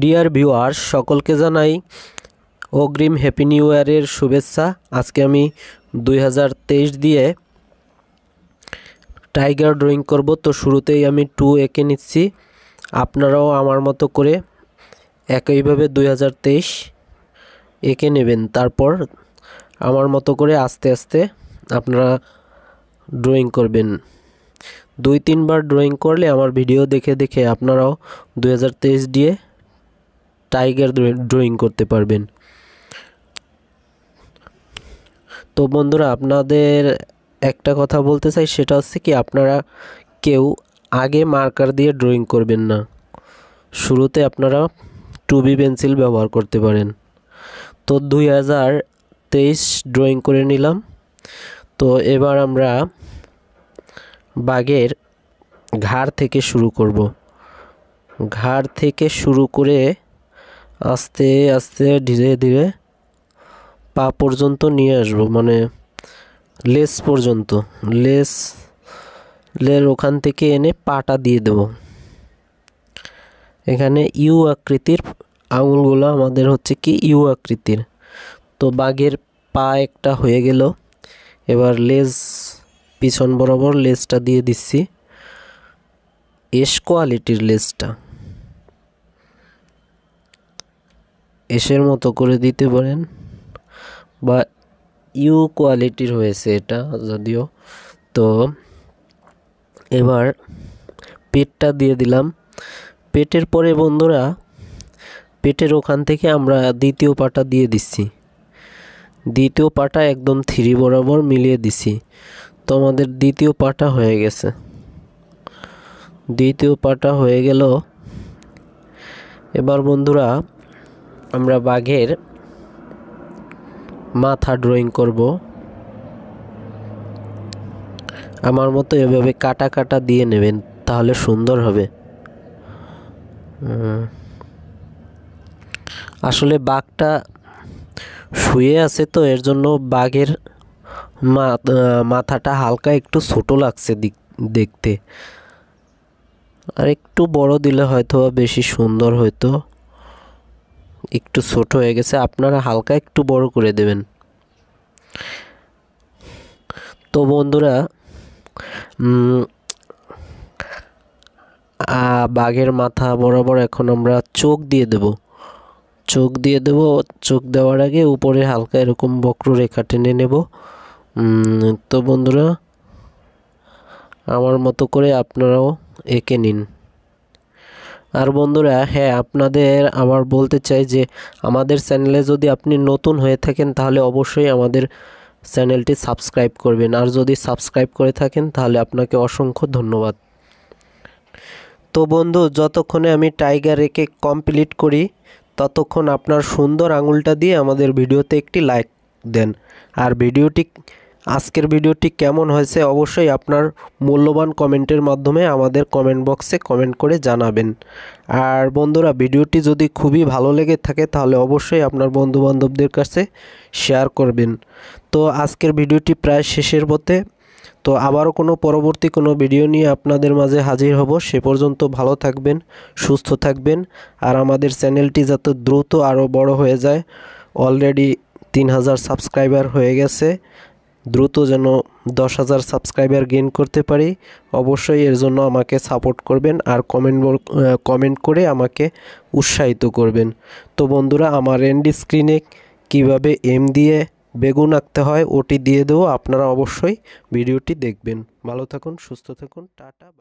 dear viewers সকলকে জানাই অগ্রিম হ্যাপি নিউ ইয়ারের শুভেচ্ছা আজকে আমি দুই দিয়ে টাইগার ড্রয়িং করব তো শুরুতেই আমি টু এঁকে নিচ্ছি আপনারাও আমার মতো করে একইভাবে দুই হাজার তেইশ এঁকে নেবেন তারপর আমার মতো করে আস্তে আস্তে আপনারা ড্রয়িং করবেন দুই তিনবার ড্রয়িং করলে আমার ভিডিও দেখে দেখে আপনারাও দুই দিয়ে টাইগার ড্রয়িং করতে পারবেন তো বন্ধুরা আপনাদের একটা কথা বলতে চাই সেটা হচ্ছে কি আপনারা কেউ আগে মার্কার দিয়ে ড্রয়িং করবেন না শুরুতে আপনারা টুবি পেন্সিল ব্যবহার করতে পারেন তো দুই হাজার তেইশ ড্রয়িং করে নিলাম তো এবার আমরা বাঘের ঘাড় থেকে শুরু করব ঘাড় থেকে শুরু করে আস্তে আস্তে ধীরে ধীরে পা পর্যন্ত নিয়ে আসব মানে লেস পর্যন্ত লেস লের ওখান থেকে এনে পাটা দিয়ে দেব এখানে ইউ আকৃতির আঙুলগুলো আমাদের হচ্ছে কি ইউ আকৃতির তো বাঘের পা একটা হয়ে গেল এবার লেস পিছন বরাবর লেজটা দিয়ে দিচ্ছি এস কোয়ালিটির লেসটা এসের মতো করে দিতে পারেন বা ইউ কোয়ালিটির হয়েছে এটা যদিও তো এবার পেটটা দিয়ে দিলাম পেটের পরে বন্ধুরা পেটের ওখান থেকে আমরা দ্বিতীয় পাটা দিয়ে দিচ্ছি দ্বিতীয় পাটা একদম থ্রি বরাবর মিলিয়ে দিছি তো আমাদের দ্বিতীয় পাটা হয়ে গেছে দ্বিতীয় পাটা হয়ে গেল এবার বন্ধুরা আমরা বাঘের মাথা ড্রয়িং করব আমার মতো এভাবে কাটা কাটা দিয়ে নেবেন তাহলে সুন্দর হবে আসলে বাঘটা শুয়ে আছে তো এর জন্য বাঘের মাথাটা হালকা একটু ছোট লাগছে দেখতে আর একটু বড় দিলে হয়তো বেশি সুন্দর হয়তো একটু ছোট হয়ে গেছে আপনারা হালকা একটু বড় করে দেবেন তো বন্ধুরা বাঘের মাথা বরাবর এখন আমরা চোখ দিয়ে দেব চোখ দিয়ে দেব চোখ দেওয়ার আগে উপরে হালকা এরকম বক্র রেখা টেনে নেব তো বন্ধুরা আমার মতো করে আপনারাও এঁকে নিন আর বন্ধুরা হ্যাঁ আপনাদের আমার বলতে চাই যে আমাদের চ্যানেলে যদি আপনি নতুন হয়ে থাকেন তাহলে অবশ্যই আমাদের চ্যানেলটি সাবস্ক্রাইব করবেন আর যদি সাবস্ক্রাইব করে থাকেন তাহলে আপনাকে অসংখ্য ধন্যবাদ তো বন্ধু যতক্ষণে আমি টাইগার একে কমপ্লিট করি ততক্ষণ আপনার সুন্দর আঙুলটা দিয়ে আমাদের ভিডিওতে একটি লাইক দেন আর ভিডিওটি আজকের ভিডিওটি কেমন হয়েছে অবশ্যই আপনার মূল্যবান কমেন্টের মাধ্যমে আমাদের কমেন্ট বক্সে কমেন্ট করে জানাবেন আর বন্ধুরা ভিডিওটি যদি খুবই ভালো লেগে থাকে তাহলে অবশ্যই আপনার বন্ধুবান্ধবদের কাছে শেয়ার করবেন তো আজকের ভিডিওটি প্রায় শেষের পথে তো আবারও কোনো পরবর্তী কোনো ভিডিও নিয়ে আপনাদের মাঝে হাজির হব সে পর্যন্ত ভালো থাকবেন সুস্থ থাকবেন আর আমাদের চ্যানেলটি যাতে দ্রুত আরও বড় হয়ে যায় অলরেডি তিন হাজার সাবস্ক্রাইবার হয়ে গেছে দ্রুত যেন দশ হাজার সাবস্ক্রাইবার গেইন করতে পারি অবশ্যই এর জন্য আমাকে সাপোর্ট করবেন আর কমেন্ট কমেন্ট করে আমাকে উৎসাহিত করবেন তো বন্ধুরা আমার এন্ড স্ক্রিনে কিভাবে এম দিয়ে বেগুন আঁকতে হয় ওটি দিয়ে দেবো আপনারা অবশ্যই ভিডিওটি দেখবেন ভালো থাকুন সুস্থ থাকুন টাটা